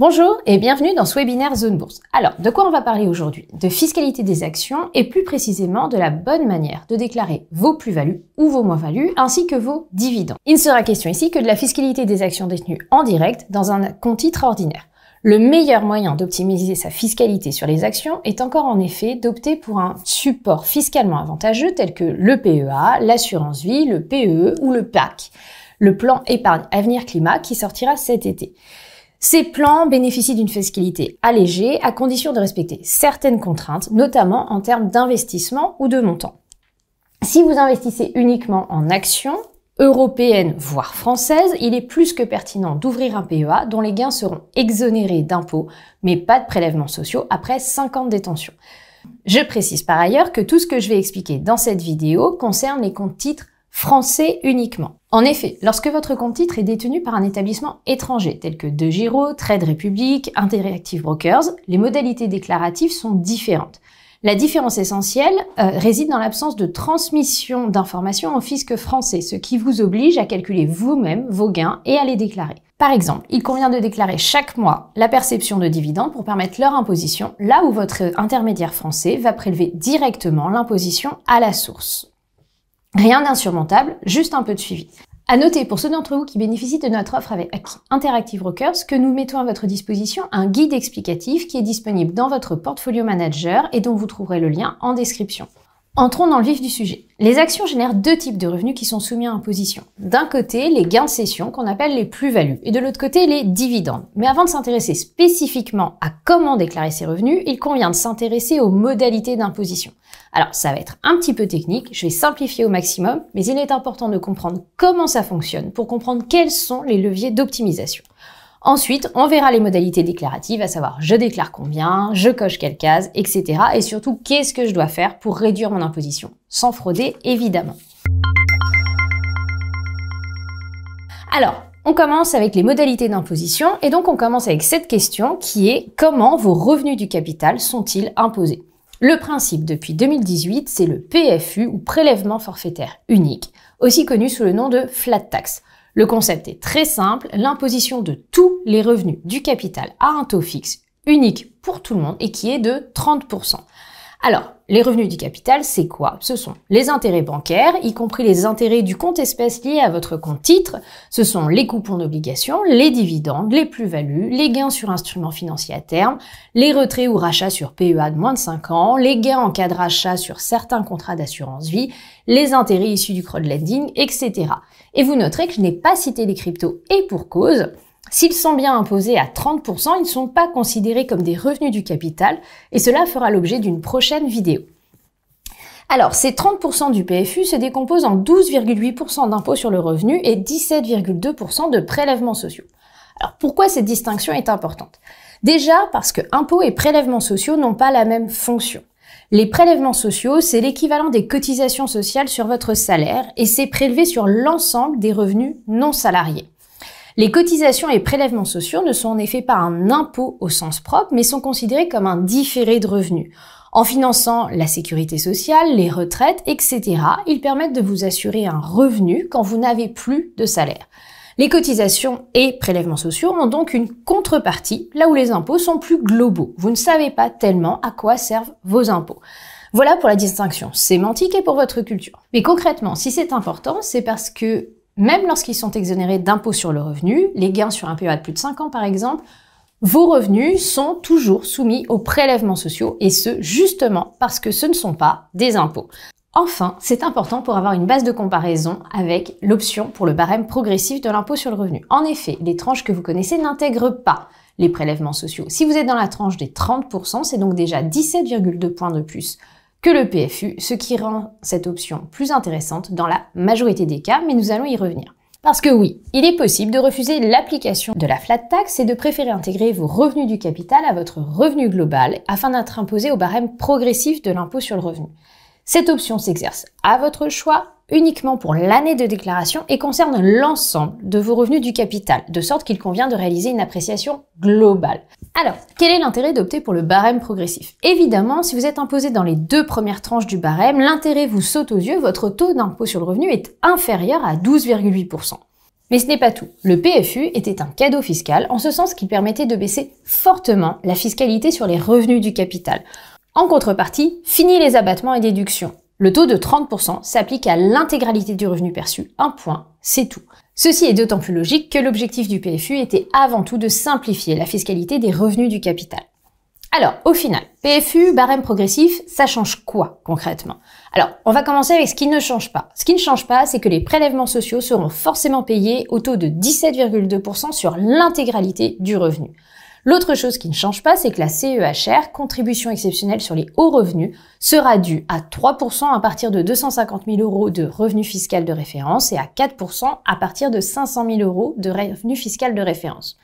Bonjour et bienvenue dans ce webinaire Zone Bourse. Alors, de quoi on va parler aujourd'hui De fiscalité des actions et plus précisément de la bonne manière de déclarer vos plus-values ou vos moins-values ainsi que vos dividendes. Il ne sera question ici que de la fiscalité des actions détenues en direct dans un compte-titre ordinaire. Le meilleur moyen d'optimiser sa fiscalité sur les actions est encore en effet d'opter pour un support fiscalement avantageux tel que le PEA, l'assurance vie, le PEE e ou le PAC, le plan épargne avenir climat qui sortira cet été. Ces plans bénéficient d'une fiscalité allégée à condition de respecter certaines contraintes, notamment en termes d'investissement ou de montant. Si vous investissez uniquement en actions, européennes voire françaises, il est plus que pertinent d'ouvrir un PEA dont les gains seront exonérés d'impôts, mais pas de prélèvements sociaux après 5 ans de détention. Je précise par ailleurs que tout ce que je vais expliquer dans cette vidéo concerne les comptes titres français uniquement. En effet, lorsque votre compte titre est détenu par un établissement étranger, tel que De Giro, Trade Republic, Interactive Brokers, les modalités déclaratives sont différentes. La différence essentielle euh, réside dans l'absence de transmission d'informations en fisc français, ce qui vous oblige à calculer vous-même vos gains et à les déclarer. Par exemple, il convient de déclarer chaque mois la perception de dividendes pour permettre leur imposition, là où votre intermédiaire français va prélever directement l'imposition à la source. Rien d'insurmontable, juste un peu de suivi. À noter pour ceux d'entre vous qui bénéficient de notre offre avec Interactive Rockers que nous mettons à votre disposition un guide explicatif qui est disponible dans votre portfolio manager et dont vous trouverez le lien en description. Entrons dans le vif du sujet. Les actions génèrent deux types de revenus qui sont soumis à imposition. D'un côté, les gains de cession qu'on appelle les plus-values et de l'autre côté, les dividendes. Mais avant de s'intéresser spécifiquement à comment déclarer ces revenus, il convient de s'intéresser aux modalités d'imposition. Alors, ça va être un petit peu technique, je vais simplifier au maximum, mais il est important de comprendre comment ça fonctionne pour comprendre quels sont les leviers d'optimisation. Ensuite, on verra les modalités déclaratives, à savoir je déclare combien, je coche quelle case, etc. Et surtout, qu'est-ce que je dois faire pour réduire mon imposition Sans frauder, évidemment. Alors, on commence avec les modalités d'imposition et donc on commence avec cette question qui est comment vos revenus du capital sont-ils imposés Le principe depuis 2018, c'est le PFU ou prélèvement forfaitaire unique, aussi connu sous le nom de flat tax. Le concept est très simple, l'imposition de tous les revenus du capital à un taux fixe unique pour tout le monde et qui est de 30%. Alors, les revenus du capital, c'est quoi Ce sont les intérêts bancaires, y compris les intérêts du compte espèce lié à votre compte titre, ce sont les coupons d'obligation, les dividendes, les plus-values, les gains sur instruments financiers à terme, les retraits ou rachats sur PEA de moins de 5 ans, les gains en cas de rachat sur certains contrats d'assurance vie, les intérêts issus du crowdlending, etc. Et vous noterez que je n'ai pas cité les cryptos et pour cause, S'ils sont bien imposés à 30%, ils ne sont pas considérés comme des revenus du capital et cela fera l'objet d'une prochaine vidéo. Alors, ces 30% du PFU se décomposent en 12,8% d'impôts sur le revenu et 17,2% de prélèvements sociaux. Alors, pourquoi cette distinction est importante Déjà parce que impôts et prélèvements sociaux n'ont pas la même fonction. Les prélèvements sociaux, c'est l'équivalent des cotisations sociales sur votre salaire et c'est prélevé sur l'ensemble des revenus non salariés. Les cotisations et prélèvements sociaux ne sont en effet pas un impôt au sens propre, mais sont considérés comme un différé de revenus. En finançant la sécurité sociale, les retraites, etc., ils permettent de vous assurer un revenu quand vous n'avez plus de salaire. Les cotisations et prélèvements sociaux ont donc une contrepartie, là où les impôts sont plus globaux. Vous ne savez pas tellement à quoi servent vos impôts. Voilà pour la distinction sémantique et pour votre culture. Mais concrètement, si c'est important, c'est parce que même lorsqu'ils sont exonérés d'impôts sur le revenu, les gains sur un PEA de plus de 5 ans par exemple, vos revenus sont toujours soumis aux prélèvements sociaux et ce justement parce que ce ne sont pas des impôts. Enfin, c'est important pour avoir une base de comparaison avec l'option pour le barème progressif de l'impôt sur le revenu. En effet, les tranches que vous connaissez n'intègrent pas les prélèvements sociaux. Si vous êtes dans la tranche des 30%, c'est donc déjà 17,2 points de plus que le PFU, ce qui rend cette option plus intéressante dans la majorité des cas, mais nous allons y revenir. Parce que oui, il est possible de refuser l'application de la flat tax et de préférer intégrer vos revenus du capital à votre revenu global afin d'être imposé au barème progressif de l'impôt sur le revenu. Cette option s'exerce à votre choix uniquement pour l'année de déclaration et concerne l'ensemble de vos revenus du capital, de sorte qu'il convient de réaliser une appréciation globale. Alors, quel est l'intérêt d'opter pour le barème progressif Évidemment, si vous êtes imposé dans les deux premières tranches du barème, l'intérêt vous saute aux yeux, votre taux d'impôt sur le revenu est inférieur à 12,8%. Mais ce n'est pas tout. Le PFU était un cadeau fiscal en ce sens qu'il permettait de baisser fortement la fiscalité sur les revenus du capital. En contrepartie, fini les abattements et déductions. Le taux de 30% s'applique à l'intégralité du revenu perçu, un point, c'est tout. Ceci est d'autant plus logique que l'objectif du PFU était avant tout de simplifier la fiscalité des revenus du capital. Alors, au final, PFU, barème progressif, ça change quoi concrètement Alors, on va commencer avec ce qui ne change pas. Ce qui ne change pas, c'est que les prélèvements sociaux seront forcément payés au taux de 17,2% sur l'intégralité du revenu. L'autre chose qui ne change pas, c'est que la CEHR, contribution exceptionnelle sur les hauts revenus, sera due à 3% à partir de 250 000 euros de revenus fiscal de référence et à 4% à partir de 500 000 euros de revenus fiscal de référence.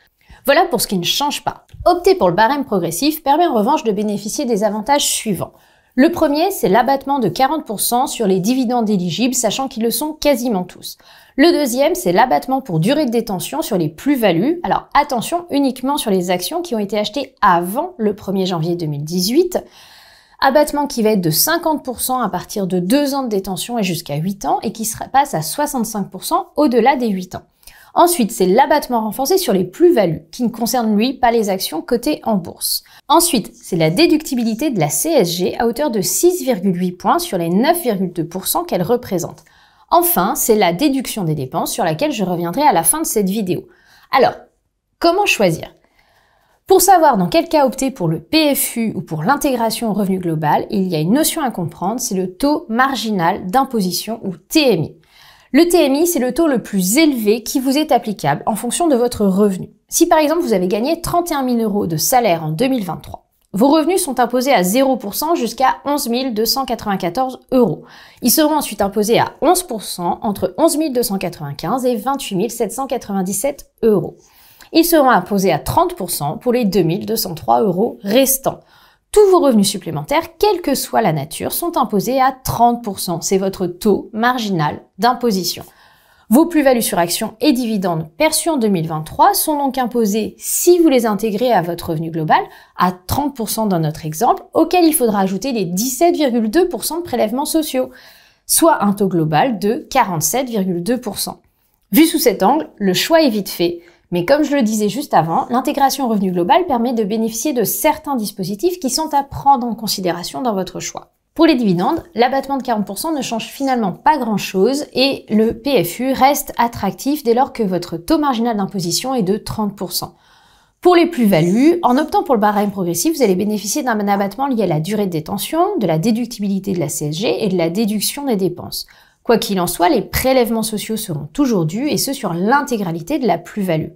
Voilà pour ce qui ne change pas. Opter pour le barème progressif permet en revanche de bénéficier des avantages suivants. Le premier, c'est l'abattement de 40% sur les dividendes éligibles, sachant qu'ils le sont quasiment tous. Le deuxième, c'est l'abattement pour durée de détention sur les plus-values. Alors attention, uniquement sur les actions qui ont été achetées avant le 1er janvier 2018. Abattement qui va être de 50% à partir de 2 ans de détention et jusqu'à 8 ans et qui passe à 65% au-delà des 8 ans. Ensuite, c'est l'abattement renforcé sur les plus-values, qui ne concerne lui pas les actions cotées en bourse. Ensuite, c'est la déductibilité de la CSG à hauteur de 6,8 points sur les 9,2% qu'elle représente. Enfin, c'est la déduction des dépenses sur laquelle je reviendrai à la fin de cette vidéo. Alors, comment choisir pour savoir dans quel cas opter pour le PFU ou pour l'intégration au revenu global, il y a une notion à comprendre, c'est le taux marginal d'imposition ou TMI. Le TMI, c'est le taux le plus élevé qui vous est applicable en fonction de votre revenu. Si par exemple vous avez gagné 31 000 euros de salaire en 2023, vos revenus sont imposés à 0% jusqu'à 11 294 euros. Ils seront ensuite imposés à 11% entre 11 295 et 28 797 euros. Ils seront imposés à 30% pour les 2 203 euros restants. Tous vos revenus supplémentaires, quelle que soit la nature, sont imposés à 30%. C'est votre taux marginal d'imposition. Vos plus-values sur actions et dividendes perçus en 2023 sont donc imposés, si vous les intégrez à votre revenu global, à 30% dans notre exemple, auquel il faudra ajouter les 17,2% de prélèvements sociaux, soit un taux global de 47,2%. Vu sous cet angle, le choix est vite fait. Mais comme je le disais juste avant, l'intégration revenu global permet de bénéficier de certains dispositifs qui sont à prendre en considération dans votre choix. Pour les dividendes, l'abattement de 40% ne change finalement pas grand-chose et le PFU reste attractif dès lors que votre taux marginal d'imposition est de 30%. Pour les plus-values, en optant pour le barème progressif, vous allez bénéficier d'un abattement lié à la durée de détention, de la déductibilité de la CSG et de la déduction des dépenses. Quoi qu'il en soit, les prélèvements sociaux seront toujours dus et ce sur l'intégralité de la plus-value.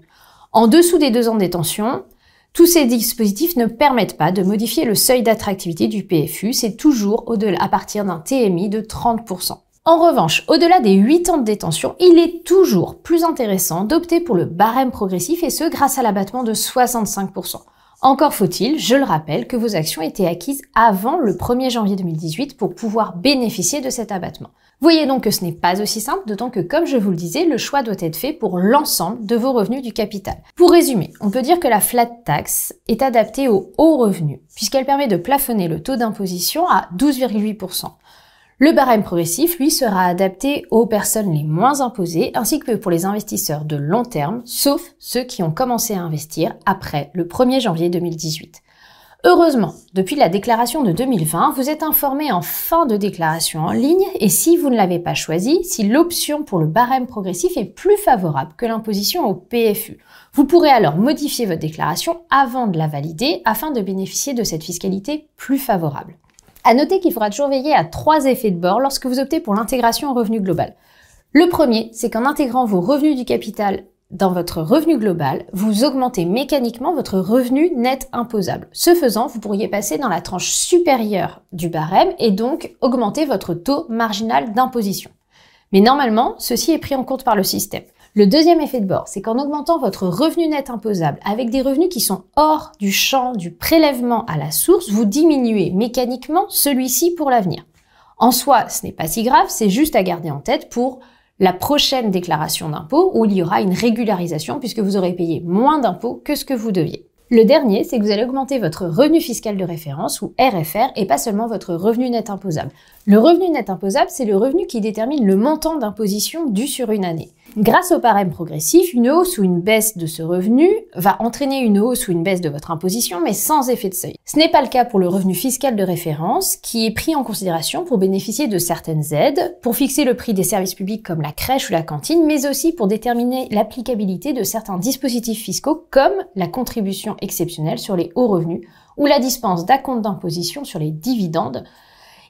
En dessous des deux ans de détention, tous ces dispositifs ne permettent pas de modifier le seuil d'attractivité du PFU, c'est toujours au-delà à partir d'un TMI de 30%. En revanche, au-delà des 8 ans de détention, il est toujours plus intéressant d'opter pour le barème progressif et ce grâce à l'abattement de 65%. Encore faut-il, je le rappelle, que vos actions étaient acquises avant le 1er janvier 2018 pour pouvoir bénéficier de cet abattement. Voyez donc que ce n'est pas aussi simple, d'autant que, comme je vous le disais, le choix doit être fait pour l'ensemble de vos revenus du capital. Pour résumer, on peut dire que la flat tax est adaptée aux hauts revenus, puisqu'elle permet de plafonner le taux d'imposition à 12,8%. Le barème progressif, lui, sera adapté aux personnes les moins imposées ainsi que pour les investisseurs de long terme, sauf ceux qui ont commencé à investir après le 1er janvier 2018. Heureusement, depuis la déclaration de 2020, vous êtes informé en fin de déclaration en ligne et si vous ne l'avez pas choisi, si l'option pour le barème progressif est plus favorable que l'imposition au PFU. Vous pourrez alors modifier votre déclaration avant de la valider afin de bénéficier de cette fiscalité plus favorable. À noter qu'il faudra toujours veiller à trois effets de bord lorsque vous optez pour l'intégration au revenu global. Le premier, c'est qu'en intégrant vos revenus du capital dans votre revenu global, vous augmentez mécaniquement votre revenu net imposable. Ce faisant, vous pourriez passer dans la tranche supérieure du barème et donc augmenter votre taux marginal d'imposition. Mais normalement, ceci est pris en compte par le système. Le deuxième effet de bord, c'est qu'en augmentant votre revenu net imposable avec des revenus qui sont hors du champ du prélèvement à la source, vous diminuez mécaniquement celui-ci pour l'avenir. En soi, ce n'est pas si grave, c'est juste à garder en tête pour la prochaine déclaration d'impôt où il y aura une régularisation puisque vous aurez payé moins d'impôts que ce que vous deviez. Le dernier, c'est que vous allez augmenter votre revenu fiscal de référence ou RFR et pas seulement votre revenu net imposable. Le revenu net imposable, c'est le revenu qui détermine le montant d'imposition dû sur une année. Grâce au parème progressif, une hausse ou une baisse de ce revenu va entraîner une hausse ou une baisse de votre imposition, mais sans effet de seuil. Ce n'est pas le cas pour le revenu fiscal de référence, qui est pris en considération pour bénéficier de certaines aides, pour fixer le prix des services publics comme la crèche ou la cantine, mais aussi pour déterminer l'applicabilité de certains dispositifs fiscaux comme la contribution exceptionnelle sur les hauts revenus ou la dispense d'acompte d'imposition sur les dividendes,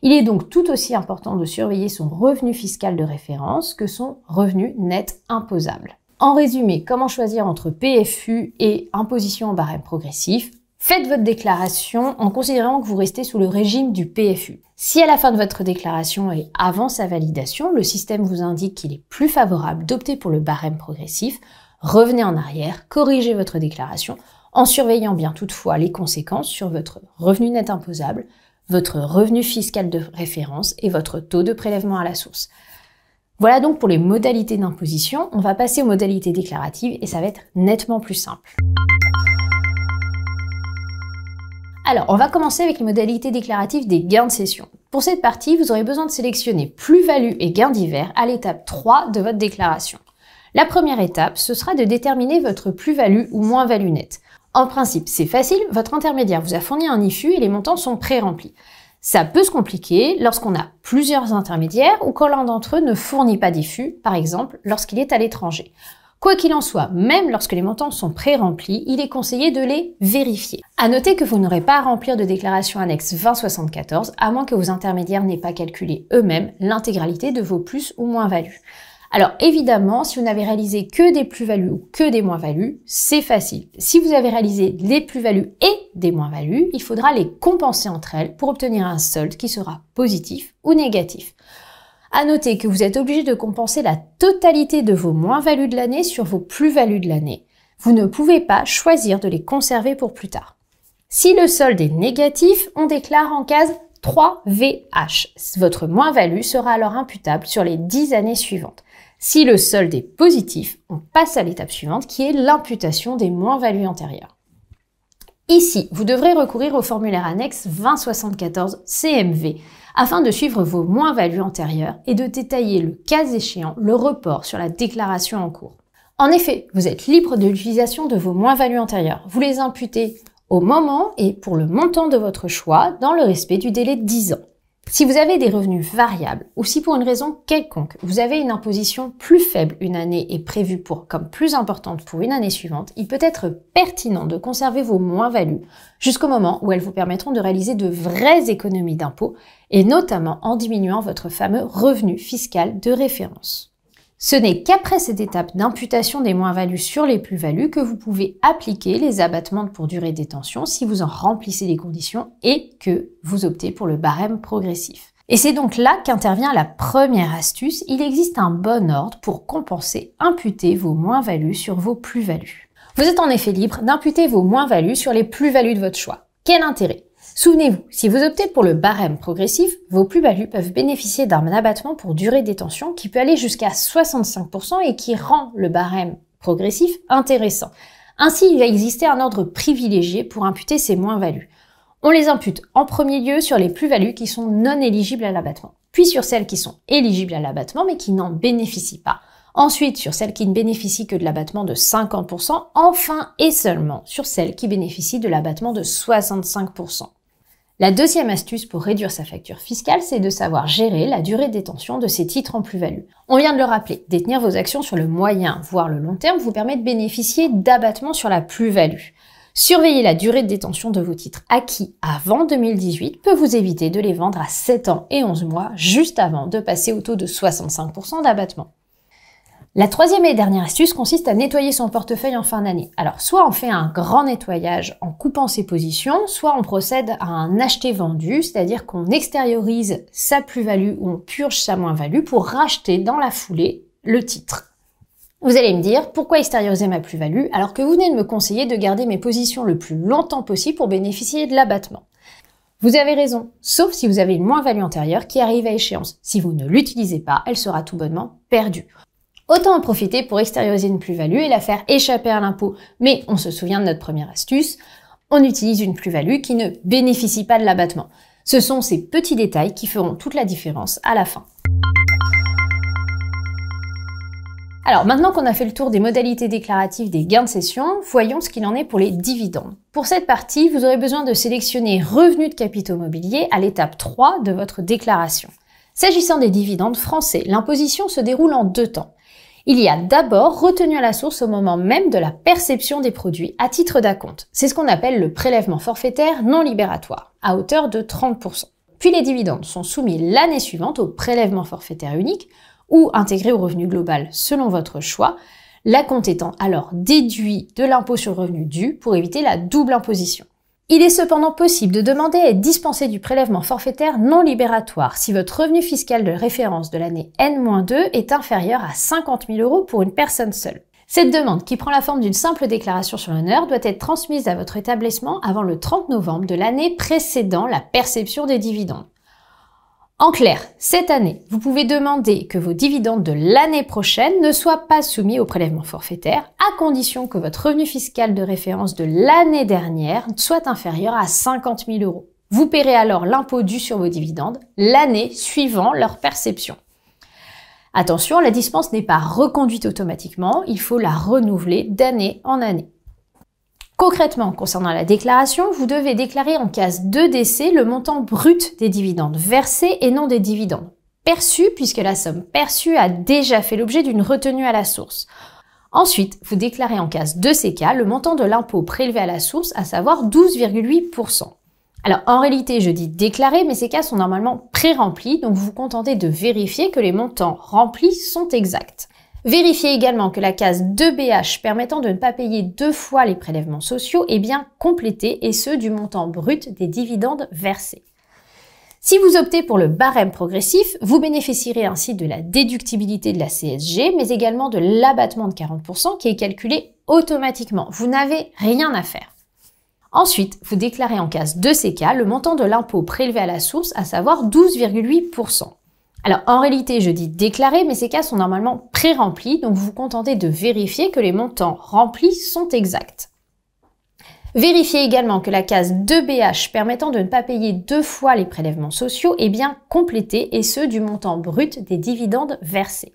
il est donc tout aussi important de surveiller son revenu fiscal de référence que son revenu net imposable. En résumé, comment choisir entre PFU et imposition en barème progressif Faites votre déclaration en considérant que vous restez sous le régime du PFU. Si à la fin de votre déclaration et avant sa validation, le système vous indique qu'il est plus favorable d'opter pour le barème progressif, revenez en arrière, corrigez votre déclaration en surveillant bien toutefois les conséquences sur votre revenu net imposable, votre revenu fiscal de référence et votre taux de prélèvement à la source. Voilà donc pour les modalités d'imposition. On va passer aux modalités déclaratives et ça va être nettement plus simple. Alors, on va commencer avec les modalités déclaratives des gains de cession. Pour cette partie, vous aurez besoin de sélectionner plus-value et gains divers à l'étape 3 de votre déclaration. La première étape, ce sera de déterminer votre plus-value ou moins-value nette. En principe, c'est facile, votre intermédiaire vous a fourni un IFU et les montants sont pré-remplis. Ça peut se compliquer lorsqu'on a plusieurs intermédiaires ou quand l'un d'entre eux ne fournit pas d'IFU, par exemple lorsqu'il est à l'étranger. Quoi qu'il en soit, même lorsque les montants sont pré-remplis, il est conseillé de les vérifier. À noter que vous n'aurez pas à remplir de déclaration annexe 2074 à moins que vos intermédiaires n'aient pas calculé eux-mêmes l'intégralité de vos plus ou moins-values. Alors évidemment, si vous n'avez réalisé que des plus-values ou que des moins-values, c'est facile. Si vous avez réalisé des plus-values et des moins-values, il faudra les compenser entre elles pour obtenir un solde qui sera positif ou négatif. À noter que vous êtes obligé de compenser la totalité de vos moins-values de l'année sur vos plus-values de l'année. Vous ne pouvez pas choisir de les conserver pour plus tard. Si le solde est négatif, on déclare en case 3VH. Votre moins-value sera alors imputable sur les 10 années suivantes. Si le solde est positif, on passe à l'étape suivante qui est l'imputation des moins-values antérieures. Ici, vous devrez recourir au formulaire annexe 2074 CMV afin de suivre vos moins-values antérieures et de détailler le cas échéant le report sur la déclaration en cours. En effet, vous êtes libre de l'utilisation de vos moins-values antérieures. Vous les imputez au moment et pour le montant de votre choix dans le respect du délai de 10 ans. Si vous avez des revenus variables ou si pour une raison quelconque, vous avez une imposition plus faible une année et prévue pour comme plus importante pour une année suivante, il peut être pertinent de conserver vos moins-values jusqu'au moment où elles vous permettront de réaliser de vraies économies d'impôts et notamment en diminuant votre fameux revenu fiscal de référence. Ce n'est qu'après cette étape d'imputation des moins-values sur les plus-values que vous pouvez appliquer les abattements pour durée de détention si vous en remplissez les conditions et que vous optez pour le barème progressif. Et c'est donc là qu'intervient la première astuce. Il existe un bon ordre pour compenser, imputer vos moins-values sur vos plus-values. Vous êtes en effet libre d'imputer vos moins-values sur les plus-values de votre choix. Quel intérêt Souvenez-vous, si vous optez pour le barème progressif, vos plus-values peuvent bénéficier d'un abattement pour durée détention qui peut aller jusqu'à 65% et qui rend le barème progressif intéressant. Ainsi, il va exister un ordre privilégié pour imputer ces moins-values. On les impute en premier lieu sur les plus-values qui sont non éligibles à l'abattement, puis sur celles qui sont éligibles à l'abattement mais qui n'en bénéficient pas. Ensuite, sur celles qui ne bénéficient que de l'abattement de 50%, enfin et seulement sur celles qui bénéficient de l'abattement de 65%. La deuxième astuce pour réduire sa facture fiscale, c'est de savoir gérer la durée de détention de ses titres en plus-value. On vient de le rappeler, détenir vos actions sur le moyen, voire le long terme, vous permet de bénéficier d'abattements sur la plus-value. Surveiller la durée de détention de vos titres acquis avant 2018 peut vous éviter de les vendre à 7 ans et 11 mois juste avant de passer au taux de 65% d'abattement. La troisième et dernière astuce consiste à nettoyer son portefeuille en fin d'année. Alors, soit on fait un grand nettoyage en coupant ses positions, soit on procède à un acheté-vendu, c'est-à-dire qu'on extériorise sa plus-value ou on purge sa moins-value pour racheter dans la foulée le titre. Vous allez me dire, pourquoi extérioriser ma plus-value alors que vous venez de me conseiller de garder mes positions le plus longtemps possible pour bénéficier de l'abattement vous avez raison, sauf si vous avez une moins-value antérieure qui arrive à échéance. Si vous ne l'utilisez pas, elle sera tout bonnement perdue. Autant en profiter pour extérioriser une plus-value et la faire échapper à l'impôt. Mais on se souvient de notre première astuce, on utilise une plus-value qui ne bénéficie pas de l'abattement. Ce sont ces petits détails qui feront toute la différence à la fin. Alors maintenant qu'on a fait le tour des modalités déclaratives des gains de cession, voyons ce qu'il en est pour les dividendes. Pour cette partie, vous aurez besoin de sélectionner revenus de capitaux mobiliers à l'étape 3 de votre déclaration. S'agissant des dividendes français, l'imposition se déroule en deux temps il y a d'abord retenu à la source au moment même de la perception des produits à titre d'acompte. C'est ce qu'on appelle le prélèvement forfaitaire non libératoire, à hauteur de 30%. Puis les dividendes sont soumis l'année suivante au prélèvement forfaitaire unique ou intégrés au revenu global selon votre choix, l'acompte étant alors déduit de l'impôt sur revenu dû pour éviter la double imposition. Il est cependant possible de demander à être dispensé du prélèvement forfaitaire non libératoire si votre revenu fiscal de référence de l'année N-2 est inférieur à 50 000 euros pour une personne seule. Cette demande, qui prend la forme d'une simple déclaration sur l'honneur, doit être transmise à votre établissement avant le 30 novembre de l'année précédant la perception des dividendes. En clair, cette année, vous pouvez demander que vos dividendes de l'année prochaine ne soient pas soumis au prélèvement forfaitaire, à condition que votre revenu fiscal de référence de l'année dernière soit inférieur à 50 000 euros. Vous paierez alors l'impôt dû sur vos dividendes l'année suivant leur perception. Attention, la dispense n'est pas reconduite automatiquement, il faut la renouveler d'année en année. Concrètement, concernant la déclaration, vous devez déclarer en case 2 décès le montant brut des dividendes versés et non des dividendes perçus puisque la somme perçue a déjà fait l'objet d'une retenue à la source. Ensuite, vous déclarez en case 2CK le montant de l'impôt prélevé à la source, à savoir 12,8%. Alors en réalité, je dis déclarer, mais ces cas sont normalement pré-remplis, donc vous vous contentez de vérifier que les montants remplis sont exacts. Vérifiez également que la case 2BH permettant de ne pas payer deux fois les prélèvements sociaux est bien complétée et ce du montant brut des dividendes versés. Si vous optez pour le barème progressif, vous bénéficierez ainsi de la déductibilité de la CSG, mais également de l'abattement de 40% qui est calculé automatiquement. Vous n'avez rien à faire. Ensuite, vous déclarez en case 2CK le montant de l'impôt prélevé à la source, à savoir 12,8%. Alors en réalité, je dis déclarer mais ces cas sont normalement pré remplies donc vous vous contentez de vérifier que les montants remplis sont exacts. Vérifiez également que la case 2BH permettant de ne pas payer deux fois les prélèvements sociaux est bien complétée et ce du montant brut des dividendes versés.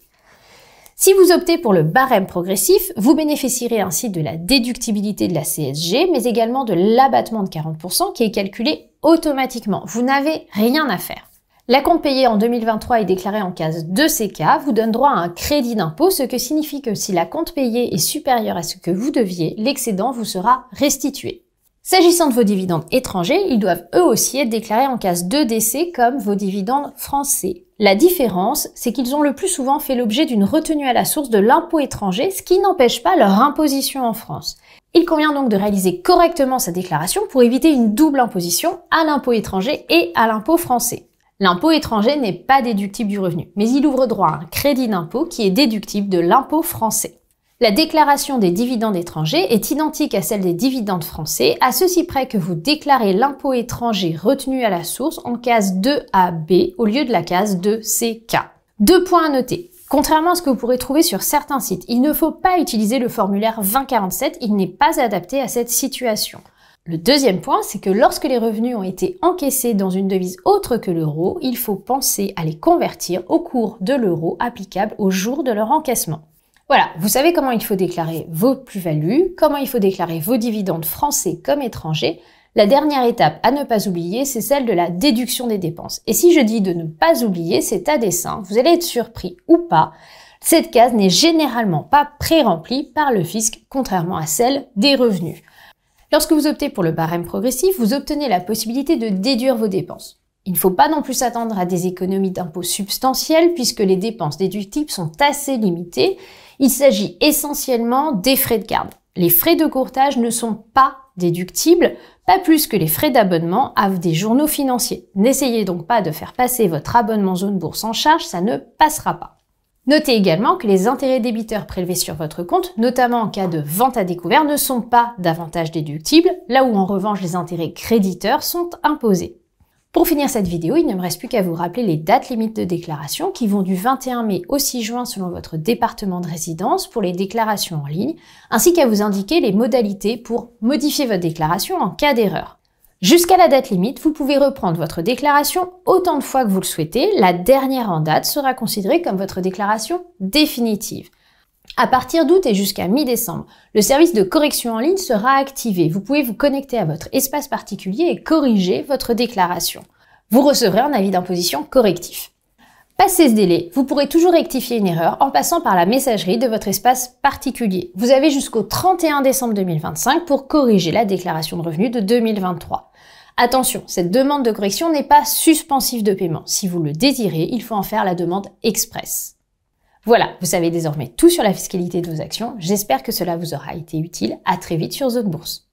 Si vous optez pour le barème progressif, vous bénéficierez ainsi de la déductibilité de la CSG, mais également de l'abattement de 40% qui est calculé automatiquement. Vous n'avez rien à faire. La compte payée en 2023 est déclarée en case 2CK vous donne droit à un crédit d'impôt, ce que signifie que si la compte payée est supérieure à ce que vous deviez, l'excédent vous sera restitué. S'agissant de vos dividendes étrangers, ils doivent eux aussi être déclarés en case 2DC comme vos dividendes français. La différence, c'est qu'ils ont le plus souvent fait l'objet d'une retenue à la source de l'impôt étranger, ce qui n'empêche pas leur imposition en France. Il convient donc de réaliser correctement sa déclaration pour éviter une double imposition à l'impôt étranger et à l'impôt français. L'impôt étranger n'est pas déductible du revenu, mais il ouvre droit à un crédit d'impôt qui est déductible de l'impôt français. La déclaration des dividendes étrangers est identique à celle des dividendes français, à ceci près que vous déclarez l'impôt étranger retenu à la source en case 2AB au lieu de la case 2CK. Deux points à noter. Contrairement à ce que vous pourrez trouver sur certains sites, il ne faut pas utiliser le formulaire 2047, il n'est pas adapté à cette situation. Le deuxième point, c'est que lorsque les revenus ont été encaissés dans une devise autre que l'euro, il faut penser à les convertir au cours de l'euro applicable au jour de leur encaissement. Voilà, vous savez comment il faut déclarer vos plus-values, comment il faut déclarer vos dividendes français comme étrangers. La dernière étape à ne pas oublier, c'est celle de la déduction des dépenses. Et si je dis de ne pas oublier, c'est à dessein, vous allez être surpris ou pas. Cette case n'est généralement pas pré-remplie par le fisc, contrairement à celle des revenus. Lorsque vous optez pour le barème progressif, vous obtenez la possibilité de déduire vos dépenses. Il ne faut pas non plus s'attendre à des économies d'impôts substantielles puisque les dépenses déductibles sont assez limitées. Il s'agit essentiellement des frais de garde. Les frais de courtage ne sont pas déductibles, pas plus que les frais d'abonnement à des journaux financiers. N'essayez donc pas de faire passer votre abonnement zone bourse en charge, ça ne passera pas. Notez également que les intérêts débiteurs prélevés sur votre compte, notamment en cas de vente à découvert, ne sont pas davantage déductibles, là où en revanche les intérêts créditeurs sont imposés. Pour finir cette vidéo, il ne me reste plus qu'à vous rappeler les dates limites de déclaration qui vont du 21 mai au 6 juin selon votre département de résidence pour les déclarations en ligne, ainsi qu'à vous indiquer les modalités pour modifier votre déclaration en cas d'erreur. Jusqu'à la date limite, vous pouvez reprendre votre déclaration autant de fois que vous le souhaitez. La dernière en date sera considérée comme votre déclaration définitive. À partir d'août et jusqu'à mi-décembre, le service de correction en ligne sera activé. Vous pouvez vous connecter à votre espace particulier et corriger votre déclaration. Vous recevrez un avis d'imposition correctif. Passé ce délai, vous pourrez toujours rectifier une erreur en passant par la messagerie de votre espace particulier. Vous avez jusqu'au 31 décembre 2025 pour corriger la déclaration de revenus de 2023. Attention, cette demande de correction n'est pas suspensive de paiement. Si vous le désirez, il faut en faire la demande express. Voilà, vous savez désormais tout sur la fiscalité de vos actions. J'espère que cela vous aura été utile. À très vite sur Zone Bourse.